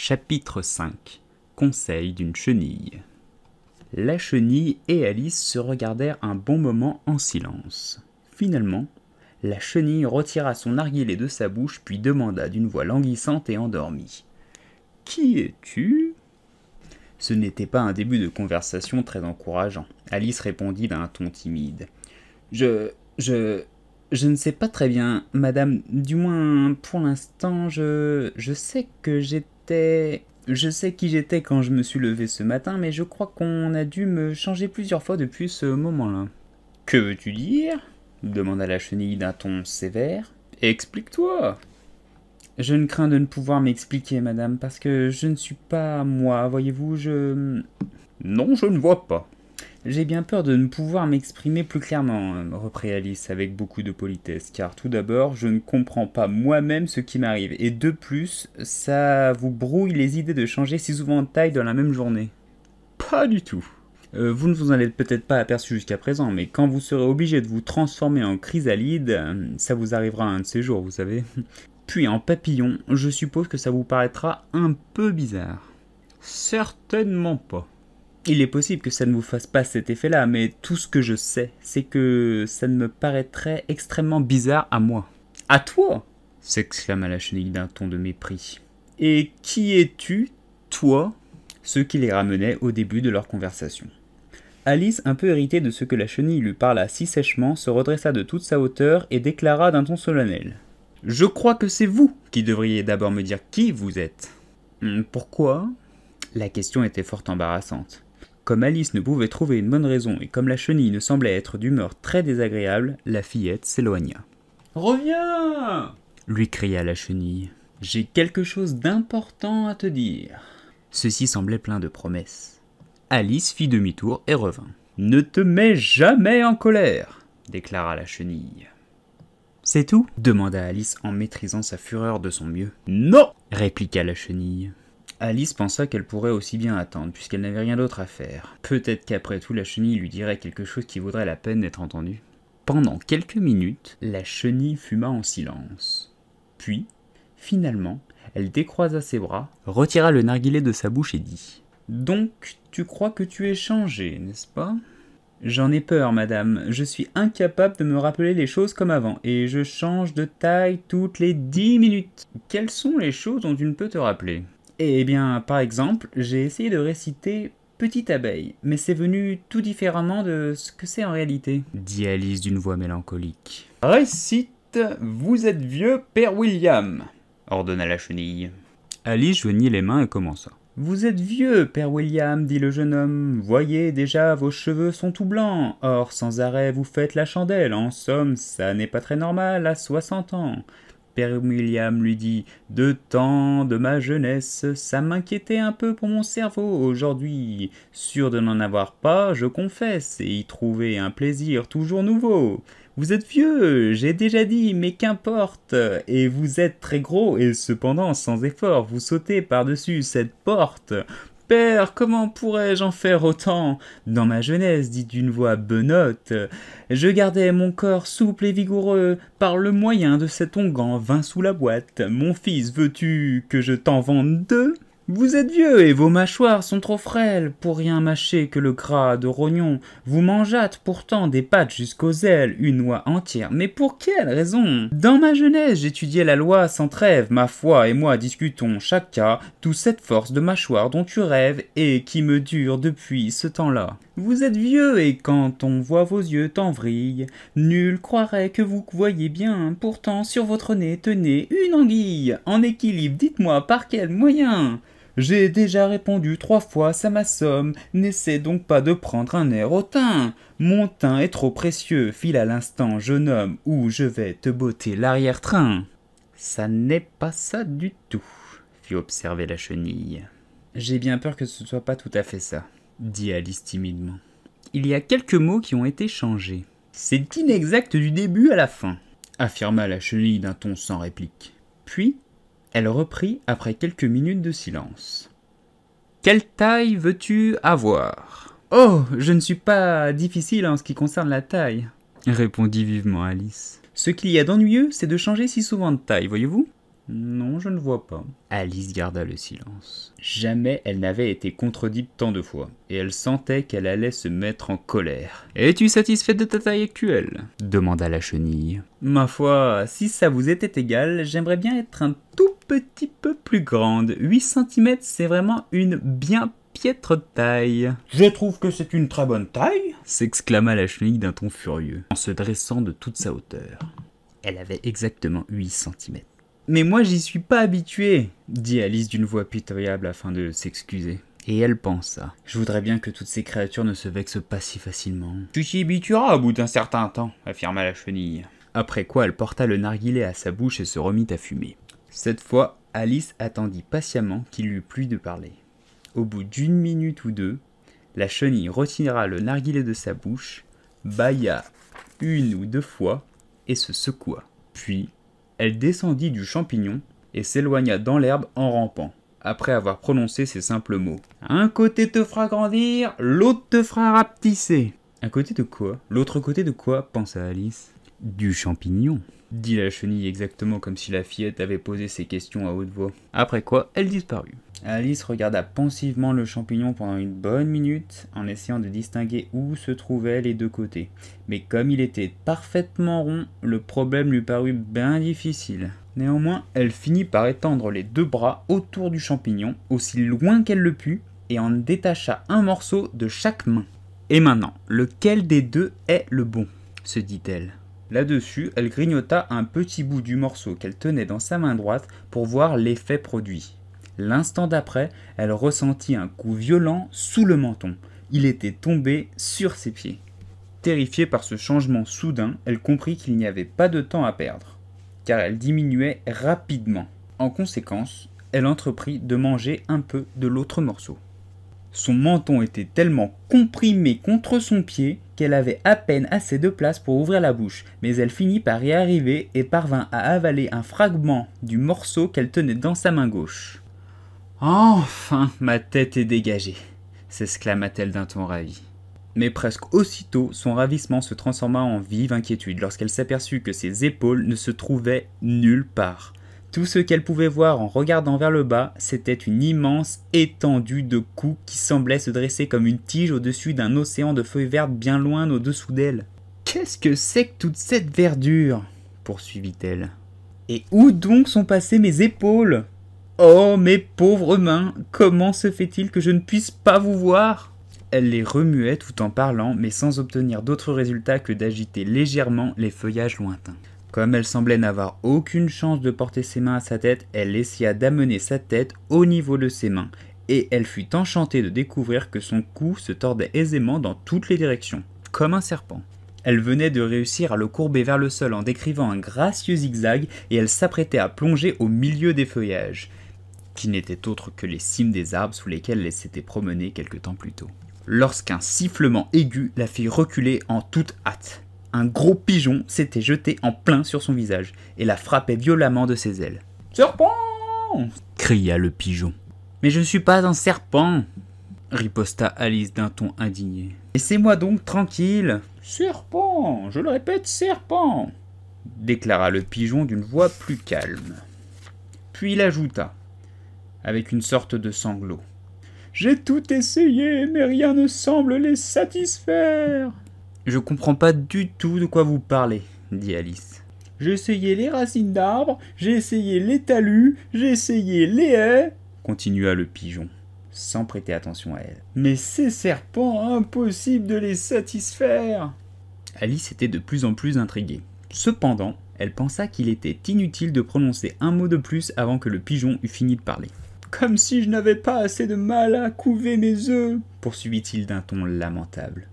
Chapitre 5 Conseil d'une chenille La chenille et Alice se regardèrent un bon moment en silence. Finalement, la chenille retira son narguilé de sa bouche puis demanda d'une voix languissante et endormie Qui es-tu Ce n'était pas un début de conversation très encourageant. Alice répondit d'un ton timide Je. je. Je ne sais pas très bien, madame. Du moins, pour l'instant, je. Je sais que j'ai je sais qui j'étais quand je me suis levé ce matin, mais je crois qu'on a dû me changer plusieurs fois depuis ce moment-là. Que veux-tu dire demanda la chenille d'un ton sévère. Explique-toi. Je ne crains de ne pouvoir m'expliquer, madame, parce que je ne suis pas moi, voyez-vous, je... Non, je ne vois pas, j'ai bien peur de ne pouvoir m'exprimer plus clairement, euh, reprit Alice avec beaucoup de politesse, car tout d'abord, je ne comprends pas moi-même ce qui m'arrive, et de plus, ça vous brouille les idées de changer si souvent de taille dans la même journée. Pas du tout. Euh, vous ne vous en êtes peut-être pas aperçu jusqu'à présent, mais quand vous serez obligé de vous transformer en chrysalide, euh, ça vous arrivera un de ces jours, vous savez. Puis en papillon, je suppose que ça vous paraîtra un peu bizarre. Certainement pas. Il est possible que ça ne vous fasse pas cet effet-là, mais tout ce que je sais, c'est que ça ne me paraîtrait extrêmement bizarre à moi. À toi s'exclama la chenille d'un ton de mépris. Et qui es-tu, toi Ce qui les ramenait au début de leur conversation. Alice, un peu irritée de ce que la chenille lui parla si sèchement, se redressa de toute sa hauteur et déclara d'un ton solennel. Je crois que c'est vous qui devriez d'abord me dire qui vous êtes. Hum, pourquoi La question était fort embarrassante. Comme Alice ne pouvait trouver une bonne raison et comme la chenille ne semblait être d'humeur très désagréable, la fillette s'éloigna. Reviens lui cria la chenille. J'ai quelque chose d'important à te dire. Ceci semblait plein de promesses. Alice fit demi-tour et revint. Ne te mets jamais en colère, déclara la chenille. C'est tout demanda Alice en maîtrisant sa fureur de son mieux. Non répliqua la chenille. Alice pensa qu'elle pourrait aussi bien attendre, puisqu'elle n'avait rien d'autre à faire. Peut-être qu'après tout, la chenille lui dirait quelque chose qui vaudrait la peine d'être entendu. Pendant quelques minutes, la chenille fuma en silence. Puis, finalement, elle décroisa ses bras, retira le narguilé de sa bouche et dit Donc, tu crois que tu es changé, n'est-ce pas J'en ai peur, madame. Je suis incapable de me rappeler les choses comme avant, et je change de taille toutes les dix minutes. Quelles sont les choses dont tu ne peux te rappeler eh bien, par exemple, j'ai essayé de réciter Petite abeille, mais c'est venu tout différemment de ce que c'est en réalité. Dit Alice d'une voix mélancolique. Récite Vous êtes vieux, Père William ordonna la chenille. Alice joignit les mains et commença. Vous êtes vieux, père William, dit le jeune homme. Voyez déjà, vos cheveux sont tout blancs. Or, sans arrêt, vous faites la chandelle. En somme, ça n'est pas très normal à soixante ans. William lui dit De temps de ma jeunesse, ça m'inquiétait un peu pour mon cerveau aujourd'hui. Sûr de n'en avoir pas, je confesse, et y trouver un plaisir toujours nouveau. Vous êtes vieux, j'ai déjà dit, mais qu'importe. Et vous êtes très gros, et cependant, sans effort, vous sautez par-dessus cette porte. Père, comment pourrais-je en faire autant Dans ma jeunesse, dit d'une voix benotte, je gardais mon corps souple et vigoureux par le moyen de cet onguent vingt sous la boîte. Mon fils, veux-tu que je t'en vende deux vous êtes vieux et vos mâchoires sont trop frêles pour rien mâcher que le gras de rognon. Vous mangeâtes pourtant des pâtes jusqu'aux ailes, une oie entière. Mais pour quelle raison Dans ma jeunesse, j'étudiais la loi sans trêve. Ma foi et moi discutons chaque cas, toute cette force de mâchoire dont tu rêves et qui me dure depuis ce temps-là. Vous êtes vieux et quand on voit vos yeux t'en vrille, nul croirait que vous voyez bien. Pourtant, sur votre nez, tenez une anguille. En équilibre, dites-moi par quel moyen j'ai déjà répondu trois fois, ça m'assomme. N'essaie donc pas de prendre un air hautain. Mon teint est trop précieux, file à l'instant, jeune homme, ou je vais te botter l'arrière-train. Ça n'est pas ça du tout, fit observer la chenille. J'ai bien peur que ce ne soit pas tout à fait ça, dit Alice timidement. Il y a quelques mots qui ont été changés. C'est inexact du début à la fin, affirma la chenille d'un ton sans réplique. Puis, elle reprit après quelques minutes de silence. Quelle taille veux-tu avoir Oh, je ne suis pas difficile en ce qui concerne la taille, répondit vivement Alice. Ce qu'il y a d'ennuyeux, c'est de changer si souvent de taille, voyez-vous Non, je ne vois pas. Alice garda le silence. Jamais elle n'avait été contredite tant de fois, et elle sentait qu'elle allait se mettre en colère. Es-tu satisfaite de ta taille actuelle demanda la chenille. Ma foi, si ça vous était égal, j'aimerais bien être un tout petit peu plus grande. 8 cm, c'est vraiment une bien piètre taille. Je trouve que c'est une très bonne taille s'exclama la chenille d'un ton furieux, en se dressant de toute sa hauteur. Elle avait exactement 8 cm. Mais moi j'y suis pas habituée, dit Alice d'une voix pitoyable afin de s'excuser. Et elle pensa. Je voudrais bien que toutes ces créatures ne se vexent pas si facilement. Tu t'y habitueras au bout d'un certain temps, affirma la chenille. Après quoi elle porta le narguilé à sa bouche et se remit à fumer. Cette fois, Alice attendit patiemment qu'il lui plût de parler. Au bout d'une minute ou deux, la chenille retira le narguilé de sa bouche, bailla une ou deux fois et se secoua. Puis, elle descendit du champignon et s'éloigna dans l'herbe en rampant, après avoir prononcé ces simples mots. Un côté te fera grandir, l'autre te fera rapetisser. Un côté de quoi L'autre côté de quoi pensa Alice. Du champignon dit la chenille exactement comme si la fillette avait posé ses questions à haute voix. Après quoi, elle disparut. Alice regarda pensivement le champignon pendant une bonne minute en essayant de distinguer où se trouvaient les deux côtés. Mais comme il était parfaitement rond, le problème lui parut bien difficile. Néanmoins, elle finit par étendre les deux bras autour du champignon, aussi loin qu'elle le put, et en détacha un morceau de chaque main. Et maintenant, lequel des deux est le bon se dit-elle. Là-dessus, elle grignota un petit bout du morceau qu'elle tenait dans sa main droite pour voir l'effet produit. L'instant d'après, elle ressentit un coup violent sous le menton. Il était tombé sur ses pieds. Terrifiée par ce changement soudain, elle comprit qu'il n'y avait pas de temps à perdre, car elle diminuait rapidement. En conséquence, elle entreprit de manger un peu de l'autre morceau. Son menton était tellement comprimé contre son pied qu'elle avait à peine assez de place pour ouvrir la bouche, mais elle finit par y arriver et parvint à avaler un fragment du morceau qu'elle tenait dans sa main gauche. Enfin, ma tête est dégagée, s'exclama-t-elle d'un ton ravi. Mais presque aussitôt, son ravissement se transforma en vive inquiétude lorsqu'elle s'aperçut que ses épaules ne se trouvaient nulle part. Tout ce qu'elle pouvait voir en regardant vers le bas, c'était une immense étendue de coups qui semblait se dresser comme une tige au-dessus d'un océan de feuilles vertes bien loin au-dessous d'elle. Qu'est-ce que c'est que toute cette verdure poursuivit-elle. Et où donc sont passées mes épaules Oh, mes pauvres mains, comment se fait-il que je ne puisse pas vous voir Elle les remuait tout en parlant, mais sans obtenir d'autre résultat que d'agiter légèrement les feuillages lointains. Comme elle semblait n'avoir aucune chance de porter ses mains à sa tête, elle essaya d'amener sa tête au niveau de ses mains, et elle fut enchantée de découvrir que son cou se tordait aisément dans toutes les directions, comme un serpent. Elle venait de réussir à le courber vers le sol en décrivant un gracieux zigzag, et elle s'apprêtait à plonger au milieu des feuillages, qui n'étaient autres que les cimes des arbres sous lesquels elle s'était promenée quelque temps plus tôt. Lorsqu'un sifflement aigu la fit reculer en toute hâte un gros pigeon s'était jeté en plein sur son visage et la frappait violemment de ses ailes. Serpent cria le pigeon. Mais je ne suis pas un serpent riposta Alice d'un ton indigné. Laissez-moi donc tranquille Serpent Je le répète, serpent déclara le pigeon d'une voix plus calme. Puis il ajouta, avec une sorte de sanglot J'ai tout essayé, mais rien ne semble les satisfaire je comprends pas du tout de quoi vous parlez, dit Alice. J'ai essayé les racines d'arbres, j'ai essayé les talus, j'essayais les haies, continua le pigeon, sans prêter attention à elle. Mais ces serpents, impossible de les satisfaire. Alice était de plus en plus intriguée. Cependant, elle pensa qu'il était inutile de prononcer un mot de plus avant que le pigeon eût fini de parler. Comme si je n'avais pas assez de mal à couver mes œufs, poursuivit-il d'un ton lamentable.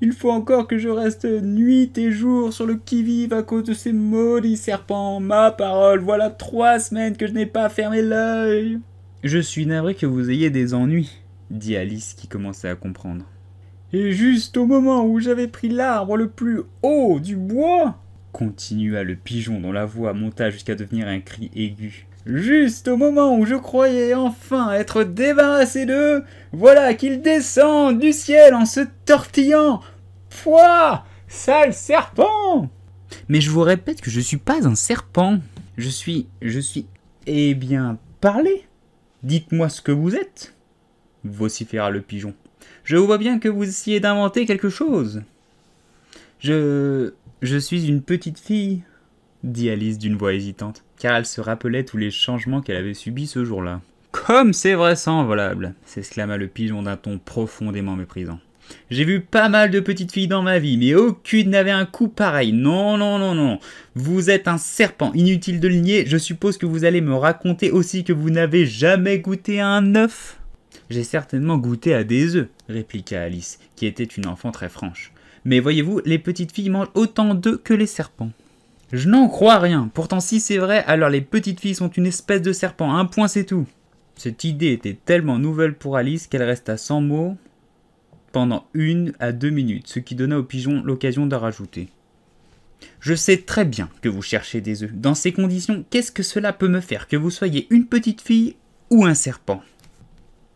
Il faut encore que je reste nuit et jour sur le qui-vive à cause de ces maudits serpents. Ma parole, voilà trois semaines que je n'ai pas fermé l'œil. Je suis navré que vous ayez des ennuis, dit Alice qui commençait à comprendre. Et juste au moment où j'avais pris l'arbre le plus haut du bois, continua le pigeon dont la voix monta jusqu'à devenir un cri aigu. Juste au moment où je croyais enfin être débarrassé d'eux, voilà qu'il descend du ciel en se tortillant. Pouah Sale serpent Mais je vous répète que je suis pas un serpent. Je suis. Je suis. Eh bien, parlez Dites-moi ce que vous êtes vociféra le pigeon. Je vois bien que vous essayez d'inventer quelque chose. Je. Je suis une petite fille, dit Alice d'une voix hésitante, car elle se rappelait tous les changements qu'elle avait subis ce jour-là. Comme c'est vrai, vraisemblable s'exclama le pigeon d'un ton profondément méprisant. J'ai vu pas mal de petites filles dans ma vie, mais aucune n'avait un coup pareil. Non, non, non, non. Vous êtes un serpent, inutile de le nier. Je suppose que vous allez me raconter aussi que vous n'avez jamais goûté à un œuf. J'ai certainement goûté à des œufs, répliqua Alice, qui était une enfant très franche. Mais voyez-vous, les petites filles mangent autant d'œufs que les serpents. Je n'en crois rien. Pourtant, si c'est vrai, alors les petites filles sont une espèce de serpent. Un point, c'est tout. Cette idée était tellement nouvelle pour Alice qu'elle resta sans mots pendant une à deux minutes, ce qui donna au pigeon l'occasion de rajouter. Je sais très bien que vous cherchez des œufs. Dans ces conditions, qu'est-ce que cela peut me faire que vous soyez une petite fille ou un serpent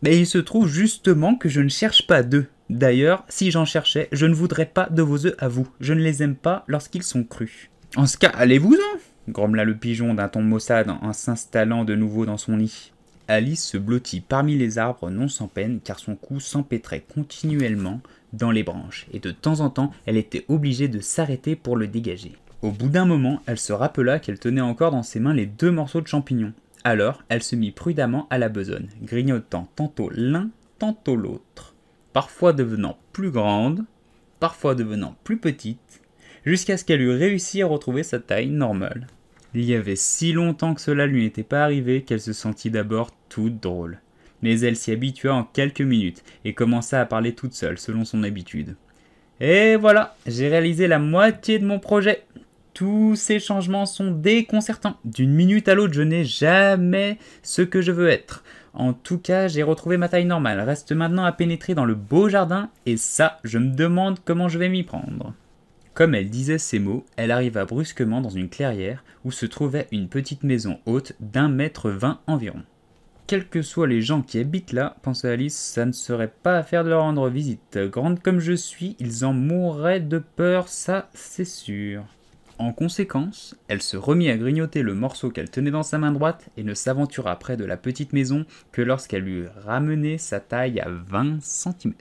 Mais il se trouve justement que je ne cherche pas d'œufs. D'ailleurs, si j'en cherchais, je ne voudrais pas de vos œufs à vous. Je ne les aime pas lorsqu'ils sont crus. En ce cas, allez-vous-en grommela le pigeon d'un ton maussade en s'installant de nouveau dans son lit. Alice se blottit parmi les arbres non sans peine car son cou s'empêtrait continuellement dans les branches et de temps en temps elle était obligée de s'arrêter pour le dégager. Au bout d'un moment, elle se rappela qu'elle tenait encore dans ses mains les deux morceaux de champignons. Alors, elle se mit prudemment à la besogne, grignotant tantôt l'un, tantôt l'autre, parfois devenant plus grande, parfois devenant plus petite, jusqu'à ce qu'elle eût réussi à retrouver sa taille normale. Il y avait si longtemps que cela lui n'était pas arrivé qu'elle se sentit d'abord toute drôle. Mais elle s'y habitua en quelques minutes et commença à parler toute seule selon son habitude. Et voilà, j'ai réalisé la moitié de mon projet. Tous ces changements sont déconcertants. D'une minute à l'autre, je n'ai jamais ce que je veux être. En tout cas, j'ai retrouvé ma taille normale. Reste maintenant à pénétrer dans le beau jardin et ça, je me demande comment je vais m'y prendre. Comme elle disait ces mots, elle arriva brusquement dans une clairière où se trouvait une petite maison haute d'un mètre vingt environ. Quels que soient les gens qui habitent là, pensa Alice, ça ne serait pas à faire de leur rendre visite. Grande comme je suis, ils en mourraient de peur, ça c'est sûr. En conséquence, elle se remit à grignoter le morceau qu'elle tenait dans sa main droite et ne s'aventura près de la petite maison que lorsqu'elle eut ramené sa taille à 20 cm.